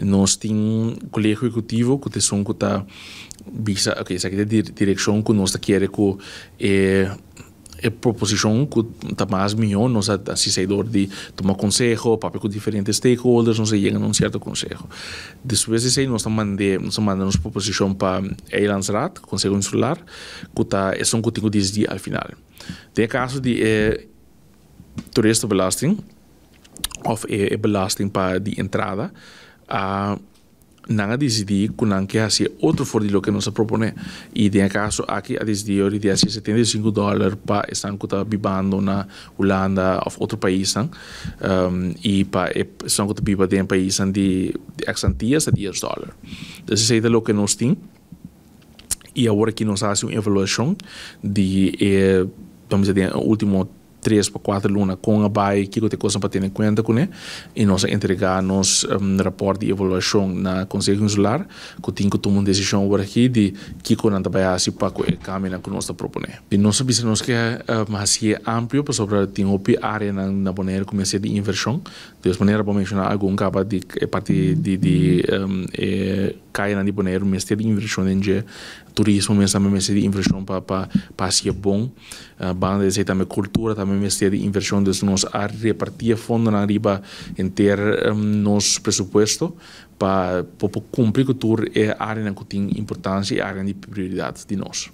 nós tem um colégio executivo que tem que está visa ok essa aqui é direção que nós quer que é é proposição que está mais melhor nós a assistidor de tomar conselho papel com diferentes stakeholders nós chegamos a um certo conselho depois disso nós mandamos nós mandamos proposição para Eilandsrat Conselho Insular que está é só que tem tenho dias ao final tem caso de é, turista belasting of é, é belasting para de entrada a nanga decidí kunan que hacia otro for lo que nos propone y de acaso aquí a decidir hoy de hacia 75 dólares para estar cuta vivando na Holanda o otro país né? um, y para estar cuta viva de são país né, de, de axantías a 10 dólares entonces es lo que nos tiene y ahora que nos hace una evaluación de eh, último três para quatro luna com a BAE, que tem coisa para ter em conta né? e nós entregamos um, relatório de avaliação na Conselho insular, que tem que tomar uma decisão por aqui de que quando anda para para o caminho que nós estamos propondo. E nós sabemos que um, mais é amplo, para sobre tem uma área na, na maneira como de inversão, de maneira para mencionar algum capa de eh, parte de, de um, é, eh, cai na de maneira, mas de inversão em dia, turismo, mas também de inversão para para para ser bom, ah, a banda, também cultura, também MMC de inversão de nos a repartir fundo na riba ter um, nos presupuesto para, para cumprir com a área que tem importância e a área de prioridade de nós.